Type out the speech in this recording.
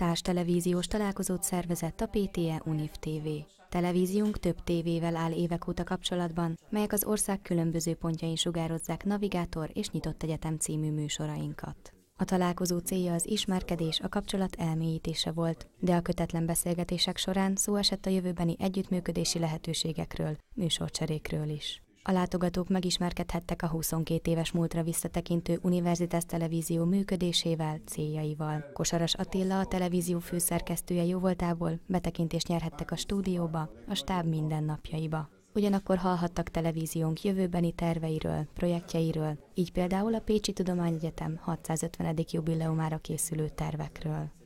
Társ televíziós találkozót szervezett a PTE Unif TV. Televíziunk több tévével áll évek óta kapcsolatban, melyek az ország különböző pontjain sugározzák Navigátor és Nyitott Egyetem című műsorainkat. A találkozó célja az ismerkedés, a kapcsolat elmélyítése volt, de a kötetlen beszélgetések során szó esett a jövőbeni együttműködési lehetőségekről, műsorcserékről is. A látogatók megismerkedhettek a 22 éves múltra visszatekintő Univerzitás Televízió működésével, céljaival. Kosaras Attila, a televízió főszerkesztője jóvoltából betekintést nyerhettek a stúdióba, a stáb mindennapjaiba. Ugyanakkor hallhattak televíziónk jövőbeni terveiről, projektjeiről, így például a Pécsi Tudományegyetem 650. jubileumára készülő tervekről.